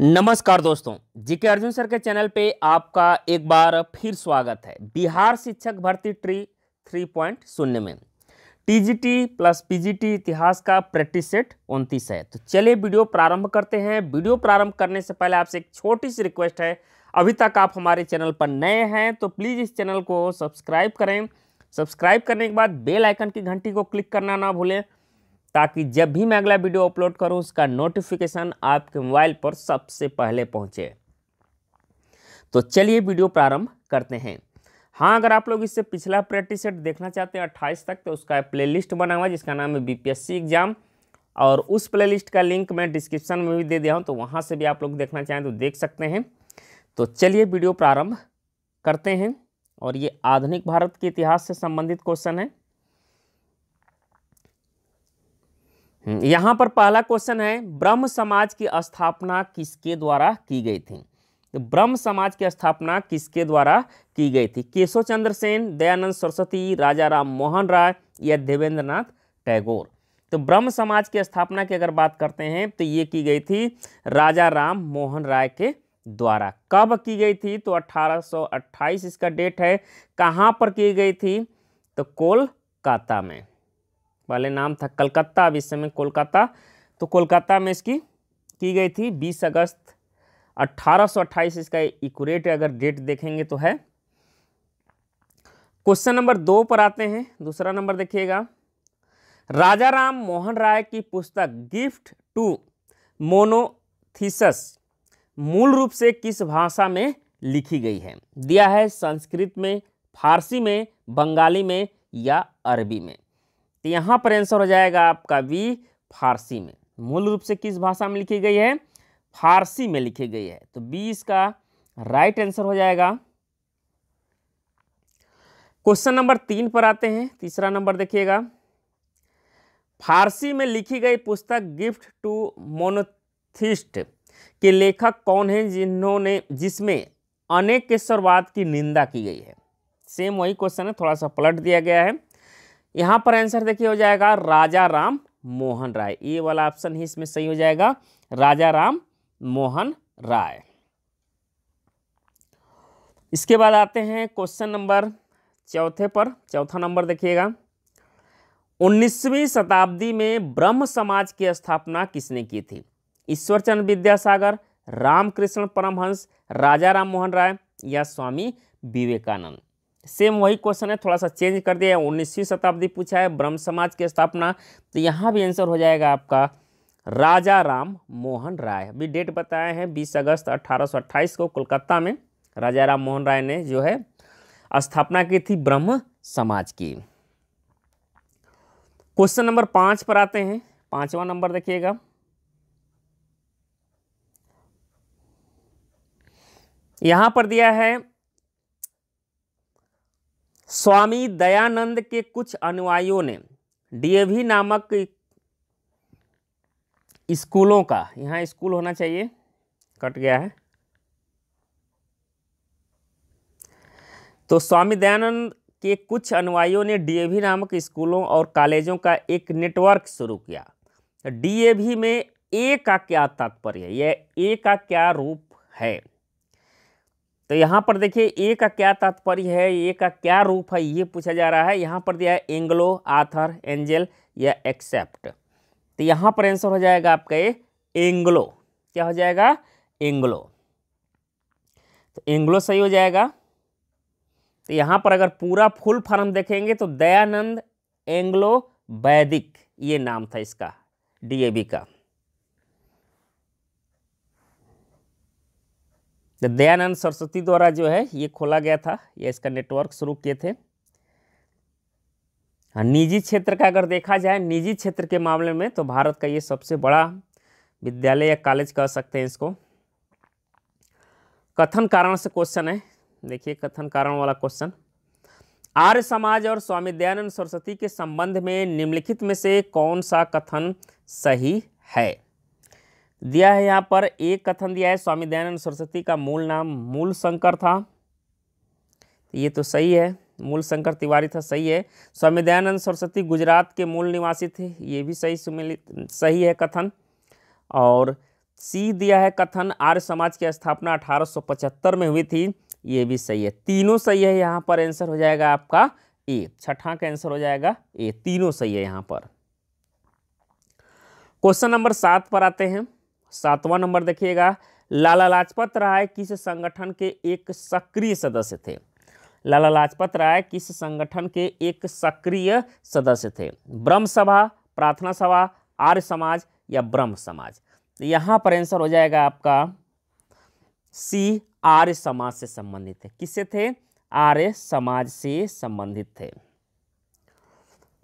नमस्कार दोस्तों GK Arjun sir के चैनल पे आपका एक बार फिर स्वागत है बिहार शिक्षक भर्ती ट्री थ्री पॉइंट शून्य में टीजीटी प्लस पीजीटी इतिहास का प्रैक्टिस सेट उनतीस है तो चलिए वीडियो प्रारंभ करते हैं वीडियो प्रारंभ करने से पहले आपसे एक छोटी सी रिक्वेस्ट है अभी तक आप हमारे चैनल पर नए हैं तो प्लीज़ इस चैनल को सब्सक्राइब करें सब्सक्राइब करने के बाद बेल आइकन की घंटी को क्लिक करना ना भूलें ताकि जब भी मैं अगला वीडियो अपलोड करूँ उसका नोटिफिकेशन आपके मोबाइल पर सबसे पहले पहुंचे तो चलिए वीडियो प्रारंभ करते हैं हाँ अगर आप लोग इससे पिछला प्रैक्टिस सेट देखना चाहते हैं अट्ठाईस तक तो उसका लिस्ट बना हुआ जिसका नाम है बी एग्जाम और उस लिस्ट का लिंक मैं डिस्क्रिप्शन में भी दे दिया हूँ तो वहाँ से भी आप लोग देखना चाहें तो देख सकते हैं तो चलिए वीडियो प्रारंभ करते हैं और ये आधुनिक भारत के इतिहास से संबंधित क्वेश्चन है हम्म, यहाँ पर पहला क्वेश्चन है ब्रह्म समाज की स्थापना किसके द्वारा की गई थी तो ब्रह्म समाज की स्थापना किसके द्वारा की गई थी केशव चंद्र सेन दयानंद सरस्वती राजा राम मोहन राय या देवेंद्र नाथ टैगोर तो ब्रह्म समाज की स्थापना की अगर बात करते हैं तो ये की गई थी राजा राम मोहन राय के द्वारा कब की गई थी तो 1828 इसका डेट है कहाँ पर की गई थी तो कोलकाता में पहले नाम था कलकत्ता अब इस समय कोलकाता तो कोलकाता में इसकी की गई थी 20 अगस्त अट्ठारह इसका इक्यूरेट अगर डेट देखेंगे तो है क्वेश्चन नंबर दो पर आते हैं दूसरा नंबर देखिएगा राजा राम मोहन राय की पुस्तक गिफ्ट टू मोनोथीसस मूल रूप से किस भाषा में लिखी गई है दिया है संस्कृत में फारसी में बंगाली में या अरबी में तो यहाँ पर आंसर हो जाएगा आपका वी फारसी में मूल रूप से किस भाषा में लिखी गई है फारसी में लिखी गई है तो बी इसका राइट आंसर हो जाएगा क्वेश्चन नंबर तीन पर आते हैं तीसरा नंबर देखिएगा फारसी में लिखी गई पुस्तक गिफ्ट टू मोनोथिस्ट के लेखक कौन है जिन्होंने जिसमें अनेक केश्वरवाद की निंदा की गई है सेम वही क्वेश्चन है थोड़ा सा पलट दिया गया है यहाँ पर आंसर देखिए हो जाएगा राजा राम मोहन राय ये वाला ऑप्शन ही इसमें सही हो जाएगा राजा राम मोहन राय इसके बाद आते हैं क्वेश्चन नंबर चौथे पर चौथा नंबर देखिएगा उन्नीसवीं शताब्दी में ब्रह्म समाज की स्थापना किसने की थी ईश्वरचंद विद्यासागर रामकृष्ण परमहंस राजा राम मोहन राय या स्वामी विवेकानंद सेम वही क्वेश्चन है थोड़ा सा चेंज कर दिया है उन्नीसवीं शताब्दी पूछा है ब्रह्म समाज की स्थापना तो यहाँ भी आंसर हो जाएगा आपका राजा राम मोहन राय अभी डेट बताए हैं 20 अगस्त 1828 को कोलकाता में राजा राम मोहन राय ने जो है स्थापना की थी ब्रह्म समाज की क्वेश्चन नंबर पाँच पर आते हैं पांचवा नंबर देखिएगा यहाँ पर दिया है स्वामी दयानंद के कुछ अनुयायियों ने डीएवी नामक स्कूलों का यहाँ स्कूल होना चाहिए कट गया है तो स्वामी दयानंद के कुछ अनुयायियों ने डीएवी नामक स्कूलों और कॉलेजों का एक नेटवर्क शुरू किया डीएवी में ए का क्या तात्पर्य यह ए का क्या रूप है तो यहाँ पर देखिए ए का क्या तात्पर्य है ए का क्या रूप है ये पूछा जा रहा है यहाँ पर दिया है एंग्लो आथर एंजल या एक्सेप्ट तो यहाँ पर आंसर हो जाएगा आपका ये एंग्लो क्या हो जाएगा एंग्लो तो एंग्लो सही हो जाएगा तो यहाँ पर अगर पूरा फुल फॉर्म देखेंगे तो दयानंद एंग्लो वैदिक ये नाम था इसका डी का दयानंद सरस्वती द्वारा जो है ये खोला गया था या इसका नेटवर्क शुरू किए थे हाँ, निजी क्षेत्र का अगर देखा जाए निजी क्षेत्र के मामले में तो भारत का ये सबसे बड़ा विद्यालय या कॉलेज कह सकते हैं इसको कथन कारण से क्वेश्चन है देखिए कथन कारण वाला क्वेश्चन आर्य समाज और स्वामी दयानंद सरस्वती के संबंध में निम्नलिखित में से कौन सा कथन सही है दिया है यहाँ पर एक कथन दिया है स्वामी दयानंद सरस्वती का मूल नाम मूल शंकर था तो ये तो सही है मूल शंकर तिवारी था सही है स्वामी दयानंद सरस्वती गुजरात के मूल निवासी थे ये भी सही सुमिलित सही है कथन और सी दिया है कथन आर्य समाज की स्थापना 1875 में हुई थी ये भी सही है तीनों सही है यहाँ पर आंसर हो जाएगा आपका ए छठा का आंसर हो जाएगा ए तीनों सही है यहाँ पर क्वेश्चन नंबर सात पर आते हैं सातवां नंबर देखिएगा लाला लाजपत राय किस संगठन के एक सक्रिय सदस्य थे लाला लाजपत राय किस संगठन के एक सक्रिय सदस्य थे ब्रह्म सभा प्रार्थना सभा आर्य समाज या ब्रह्म समाज तो यहाँ पर आंसर हो जाएगा आपका सी आर्य समाज से संबंधित थे किससे थे आर्य समाज से संबंधित थे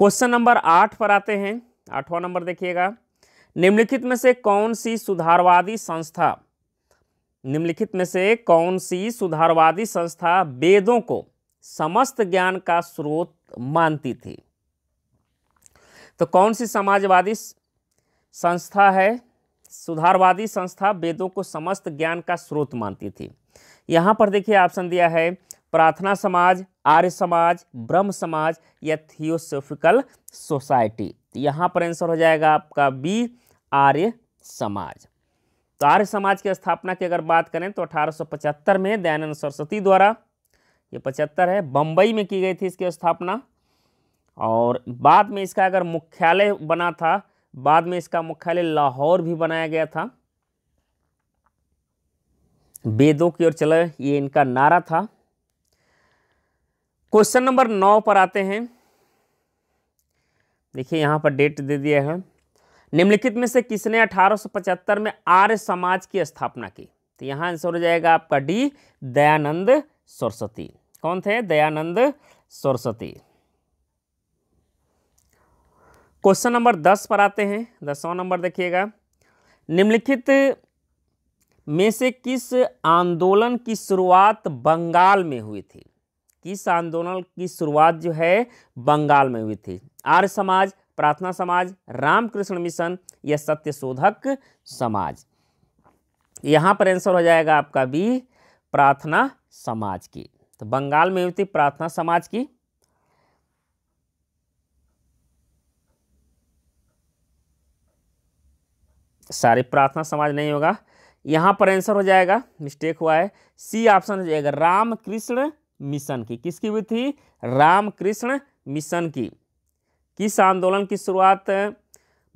क्वेश्चन नंबर आठ पर आते हैं आठवां नंबर देखिएगा निम्नलिखित में से कौन सी सुधारवादी संस्था निम्नलिखित में से कौन सी सुधारवादी संस्था वेदों को समस्त ज्ञान का स्रोत मानती थी तो कौन सी समाजवादी संस्था है सुधारवादी संस्था वेदों को समस्त ज्ञान का स्रोत मानती थी यहां पर देखिए ऑप्शन दिया है प्रार्थना समाज आर्य समाज ब्रह्म समाज या थियोसोफिकल सोसाइटी यहाँ पर आंसर हो जाएगा आपका बी आर्य समाज तो आर्य समाज की स्थापना की अगर बात करें तो 1875 में दयानंद सरस्वती द्वारा ये 75 है बम्बई में की गई थी इसकी स्थापना और बाद में इसका अगर मुख्यालय बना था बाद में इसका मुख्यालय लाहौर भी बनाया गया था वेदों की ओर चले ये इनका नारा था क्वेश्चन नंबर नौ पर आते हैं देखिए यहाँ पर डेट दे दिया है निम्नलिखित में से किसने 1875 में आर्य समाज की स्थापना की तो यहाँ आंसर हो जाएगा आपका डी दयानंद सरस्वती कौन थे दयानंद सरस्वती क्वेश्चन नंबर दस पर आते हैं दसवा नंबर देखिएगा निम्नलिखित में से किस आंदोलन की शुरुआत बंगाल में हुई थी किस आंदोलन की शुरुआत जो है बंगाल में हुई थी आर्य समाज प्रार्थना समाज रामकृष्ण मिशन या सत्य शोधक समाज यहाँ पर आंसर हो जाएगा आपका बी प्रार्थना समाज की तो बंगाल में होती प्रार्थना समाज की सारे प्रार्थना समाज नहीं होगा यहां पर आंसर हो जाएगा मिस्टेक हुआ है सी ऑप्शन हो जाएगा रामकृष्ण मिशन की किसकी हुई थी रामकृष्ण मिशन की किस आंदोलन की शुरुआत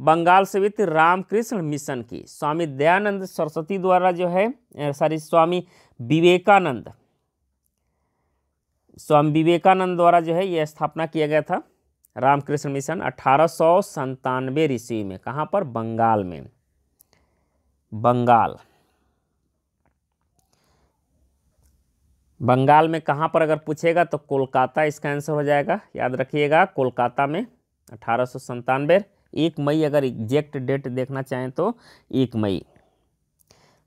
बंगाल से वित्त रामकृष्ण मिशन की स्वामी दयानंद सरस्वती द्वारा जो है सॉरी स्वामी विवेकानंद स्वामी विवेकानंद द्वारा जो है यह स्थापना किया गया था रामकृष्ण मिशन अठारह सौ संतानवे ईस्वी में कहाँ पर बंगाल में बंगाल बंगाल में कहाँ पर अगर पूछेगा तो कोलकाता इसका आंसर हो जाएगा याद रखिएगा कोलकाता में अठारह सौ संतानवे एक मई अगर एग्जैक्ट डेट देखना चाहें तो एक मई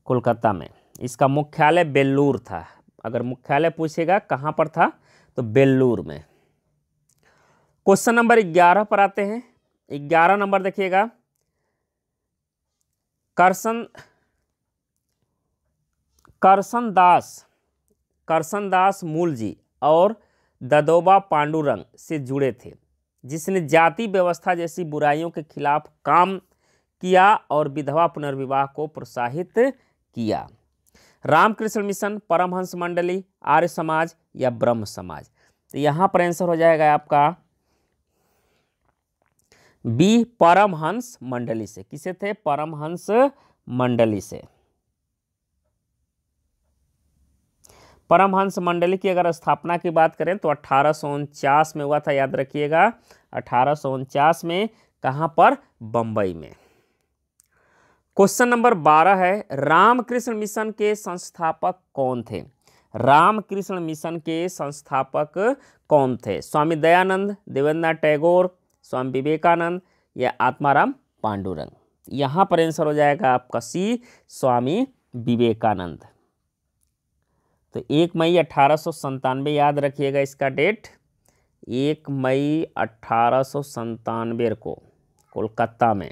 कोलकाता में इसका मुख्यालय बेल्लूर था अगर मुख्यालय पूछेगा कहाँ पर था तो बेल्लूर में क्वेश्चन नंबर ग्यारह पर आते हैं ग्यारह नंबर देखिएगा करसन करसन दास करसन दास मूल जी और ददोबा पांडुरंग से जुड़े थे जिसने जाति व्यवस्था जैसी बुराइयों के खिलाफ काम किया और विधवा पुनर्विवाह को प्रोत्साहित किया रामकृष्ण मिशन परमहंस मंडली आर्य समाज या ब्रह्म समाज तो यहाँ पर आंसर हो जाएगा आपका बी परमहंस मंडली से किसे थे परमहंस मंडली से परमहंस मंडली की अगर स्थापना की बात करें तो अट्ठारह में हुआ था याद रखिएगा अठारह में कहाँ पर बम्बई में क्वेश्चन नंबर बारह है रामकृष्ण मिशन के संस्थापक कौन थे रामकृष्ण मिशन के संस्थापक कौन थे स्वामी दयानंद देवेंद्रनाथ टैगोर स्वामी विवेकानंद या आत्माराम पांडुरंग यहाँ पर आंसर हो जाएगा आपका सी स्वामी विवेकानंद तो एक मई अट्ठारह याद रखिएगा इसका डेट एक मई अट्ठारह को कोलकाता में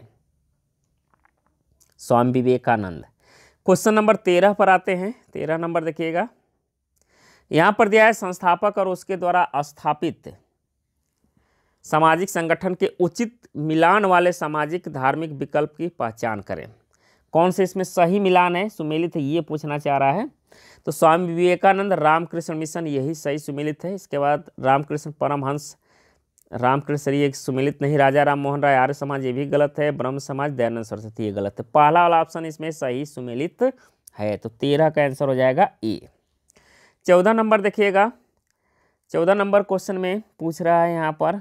स्वामी विवेकानंद क्वेश्चन नंबर तेरह पर आते हैं तेरह नंबर देखिएगा यहाँ पर दिया है संस्थापक और उसके द्वारा स्थापित सामाजिक संगठन के उचित मिलान वाले सामाजिक धार्मिक विकल्प की पहचान करें कौन से इसमें सही मिलान है सुमेलित ये पूछना चाह रहा है तो स्वामी विवेकानंद रामकृष्ण मिशन यही सही सुमिलित है इसके बाद रामकृष्ण परमहंस रामकृष्ण ये सुमिलित नहीं राजा राम मोहन राय आर्य समाज ये भी गलत है ब्रह्म समाज दयानंद सरस्वती ये गलत है पहला वाला ऑप्शन इसमें सही सुमिलित है तो तेरह का आंसर हो जाएगा ए चौदह नंबर देखिएगा चौदह नंबर क्वेश्चन में पूछ रहा है यहाँ पर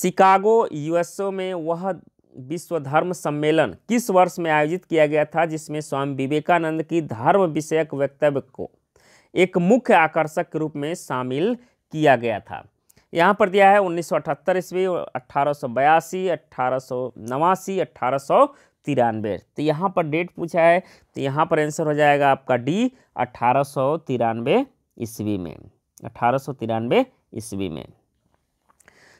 शिकागो यूएसओ में वह विश्व धर्म सम्मेलन किस वर्ष में आयोजित किया गया था जिसमें स्वामी विवेकानंद की धर्म विषयक वक्तव्य को एक मुख्य आकर्षक के रूप में शामिल किया गया था यहाँ पर दिया है उन्नीस सौ अठहत्तर ईस्वी अट्ठारह सौ बयासी अट्ठारह सौ नवासी अट्ठारह सौ तिरानवे तो यहाँ पर डेट पूछा है तो यहाँ पर आंसर हो जाएगा आपका डी अट्ठारह सौ तिरानवे ईस्वी में अट्ठारह सौ तिरानवे ईस्वी में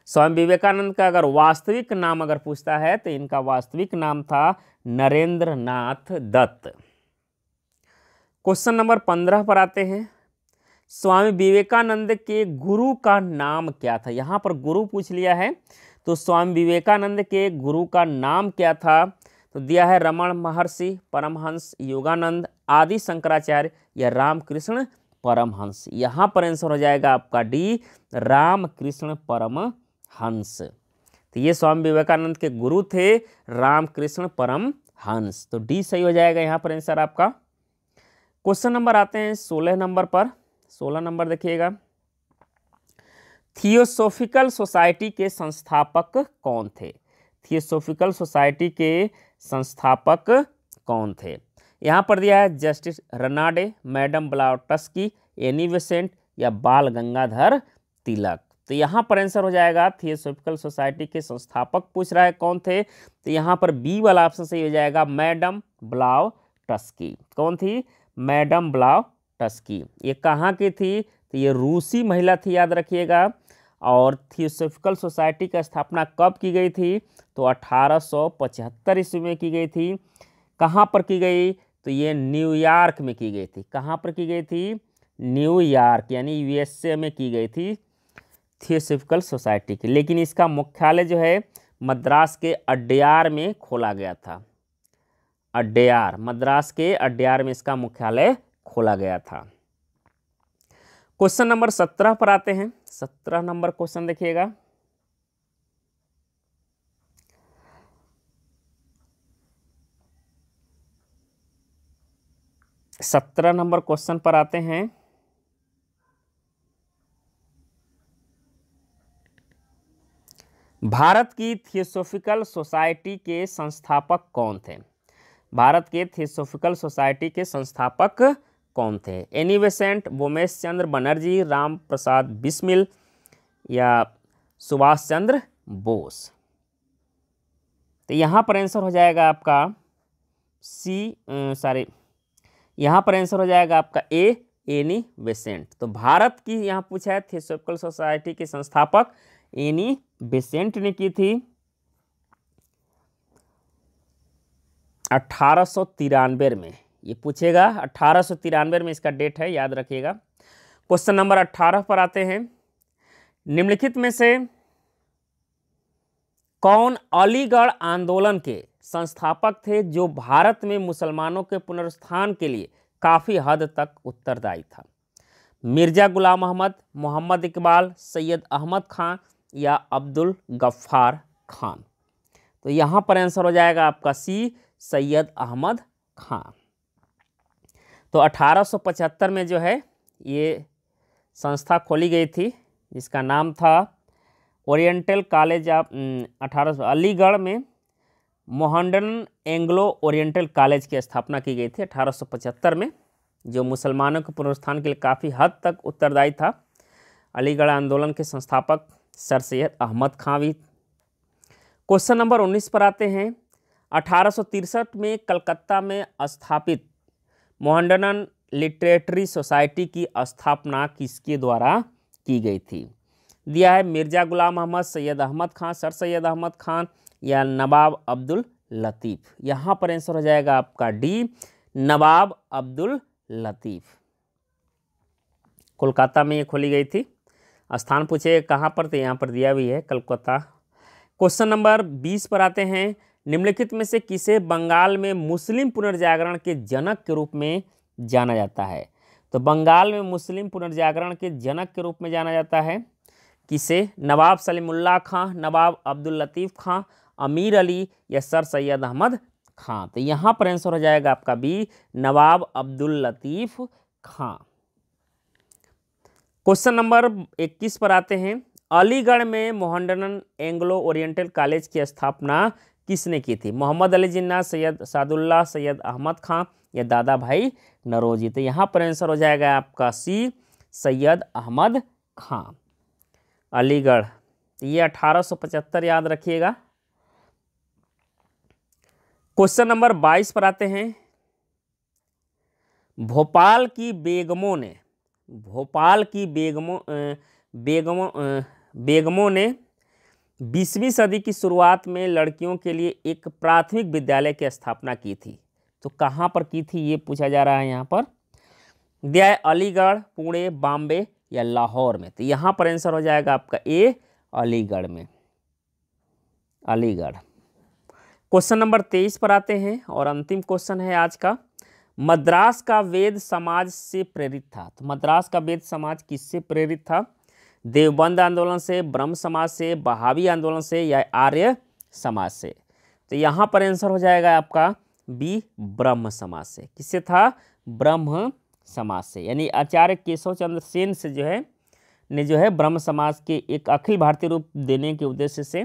स्वामी विवेकानंद का अगर वास्तविक नाम अगर पूछता है तो इनका वास्तविक नाम था नरेंद्र नाथ दत्त क्वेश्चन नंबर पंद्रह पर आते हैं स्वामी विवेकानंद के गुरु का नाम क्या था यहाँ पर गुरु पूछ लिया है तो स्वामी विवेकानंद के गुरु का नाम क्या था तो दिया है रमण महर्षि परमहंस योगानंद आदि शंकराचार्य या रामकृष्ण परमहंस यहाँ पर आंसर हो जाएगा आपका डी रामकृष्ण परमहंस हंस तो ये स्वामी विवेकानंद के गुरु थे रामकृष्ण परम हंस तो डी सही हो जाएगा यहाँ पर आंसर आपका क्वेश्चन नंबर आते हैं सोलह नंबर पर सोलह नंबर देखिएगा थियोसोफिकल सोसाइटी के संस्थापक कौन थे थियोसोफिकल सोसाइटी के संस्थापक कौन थे यहाँ पर दिया है justice Ranade madam Blavatsky Annie या बाल गंगाधर तिलक तो यहाँ पर आंसर हो जाएगा थियोसोफिकल सोसाइटी के संस्थापक पूछ रहा है कौन थे तो यहाँ पर बी वाला ऑप्शन सही हो जाएगा मैडम ब्लाव टस्की कौन थी मैडम ब्लाव टस्की ये कहाँ की थी तो ये रूसी महिला थी याद रखिएगा और थियोसोफिकल सोसाइटी का स्थापना कब की गई थी तो अठारह ईस्वी में की गई थी कहाँ पर की गई तो ये न्यूयॉर्क में की गई थी कहाँ पर की गई थी न्यूयॉर्क यानी यूएसए में की गई थी थियोसफिकल सोसाइटी की लेकिन इसका मुख्यालय जो है मद्रास के अड्डियार में खोला गया था अड्डियार मद्रास के अड्डियार में इसका मुख्यालय खोला गया था क्वेश्चन नंबर सत्रह पर आते हैं सत्रह नंबर क्वेश्चन देखिएगा सत्रह नंबर क्वेश्चन पर आते हैं भारत की थियोसोफिकल सोसाइटी के संस्थापक कौन थे भारत के थियोसोफिकल सोसाइटी के संस्थापक कौन थे एनिवेसेंट बोमेश चंद्र बनर्जी राम प्रसाद बिस्मिल या सुभाष चंद्र बोस तो यहाँ पर आंसर हो जाएगा आपका सी सॉरी यहाँ पर आंसर हो जाएगा आपका ए एनी वेसेंट तो भारत की यहाँ पूछा है थियोसोफिकल सोसाइटी के संस्थापक एनी बेसेंट ने की थी अट्ठारह में ये पूछेगा अट्ठारह में इसका डेट है याद रखिएगा क्वेश्चन नंबर 18 पर आते हैं निम्नलिखित में से कौन अलीगढ़ आंदोलन के संस्थापक थे जो भारत में मुसलमानों के पुनरुत्थान के लिए काफ़ी हद तक उत्तरदायी था मिर्ज़ा गुलाम अहमद मोहम्मद इकबाल सैयद अहमद खान या अब्दुल गफ्फार खान तो यहाँ पर आंसर हो जाएगा आपका सी सैयद अहमद खान तो 1875 में जो है ये संस्था खोली गई थी जिसका नाम था ओरिएंटल कॉलेज ऑफ अठारह अलीगढ़ में मोहनडन एंग्लो ओरिएंटल कॉलेज की स्थापना की गई थी 1875 में जो मुसलमानों के पुनरुत्थान के लिए काफ़ी हद तक उत्तरदायी था अलीगढ़ आंदोलन के संस्थापक sir Syed Ahmad Khan question number 19 पर आते हैं अठारह में कलकत्ता में स्थापित मोहनडनन लिटरेटरी सोसाइटी की स्थापना किसके द्वारा की गई थी दिया है मिर्जा गुलाम अहमद सैयद अहमद खान सर सैयद अहमद खान या नवाब अब्दुल लतीफ़ यहाँ पर आंसर हो जाएगा आपका डी नवाब अब्दुल लतीफ़ कोलकाता में ये खोली गई थी स्थान पूछे कहाँ पर तो यहाँ पर दिया भी है कलकत्ता क्वेश्चन नंबर बीस पर आते हैं निम्नलिखित में से किसे बंगाल में मुस्लिम पुनर्जागरण के जनक के रूप में जाना जाता है तो बंगाल में मुस्लिम पुनर्जागरण के जनक के रूप में जाना जाता है किसे नवाब सलीमुल्ला खां नवाब अब्दुल लतीफ़ खां अमीर अली या सर सैयद अहमद खां तो यहाँ पर आंसर हो जाएगा आपका B Nawab Abdul Latif Khan question number 21 पर आते हैं अलीगढ़ में मोहनडनन एंग्लो ओरिएंटल कॉलेज की स्थापना किसने की थी मोहम्मद अली जिन्ना सैयद सादुल्ला सैयद अहमद खां या दादा भाई नरोजी तो यहाँ पर आंसर हो जाएगा आपका सी सैयद अहमद खां अलीगढ़ तो ये 1875 याद रखिएगा क्वेश्चन नंबर 22 पर आते हैं भोपाल की बेगमों ने भोपाल की बेगमों बेगमों बेगमों ने बीसवीं सदी की शुरुआत में लड़कियों के लिए एक प्राथमिक विद्यालय की स्थापना की थी तो कहाँ पर की थी ये पूछा जा रहा है यहाँ पर दिया है अलीगढ़ पुणे बॉम्बे या लाहौर में तो यहाँ पर आंसर हो जाएगा आपका ए अलीगढ़ में अलीगढ़ क्वेश्चन नंबर तेईस पर आते हैं और अंतिम क्वेश्चन है आज का मद्रास का वेद समाज से प्रेरित था तो मद्रास का वेद समाज किससे प्रेरित था देवबंद आंदोलन से ब्रह्म समाज से बहावी आंदोलन से या आर्य समाज से तो यहाँ पर आंसर हो जाएगा आपका बी ब्रह्म समाज से किससे था ब्रह्म समाज से यानी आचार्य केशव चंद्र सेन से जो है ने जो है ब्रह्म समाज के एक अखिल भारतीय रूप देने के उद्देश्य से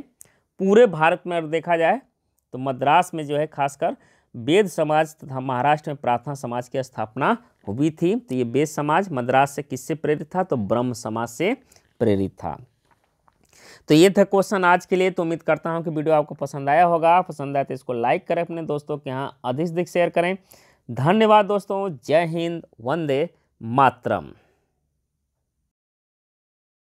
पूरे भारत में अगर देखा जाए तो मद्रास में जो है खासकर वेद समाज तथा महाराष्ट्र में प्रार्थना समाज की स्थापना हुई थी तो ये वेद समाज मद्रास से किससे प्रेरित था तो ब्रह्म समाज से प्रेरित था तो ये था क्वेश्चन आज के लिए तो उम्मीद करता हूँ कि वीडियो आपको पसंद आया होगा पसंद आया तो इसको लाइक करें अपने दोस्तों के यहाँ अधिक शेयर करें धन्यवाद दोस्तों जय हिंद वंदे मातरम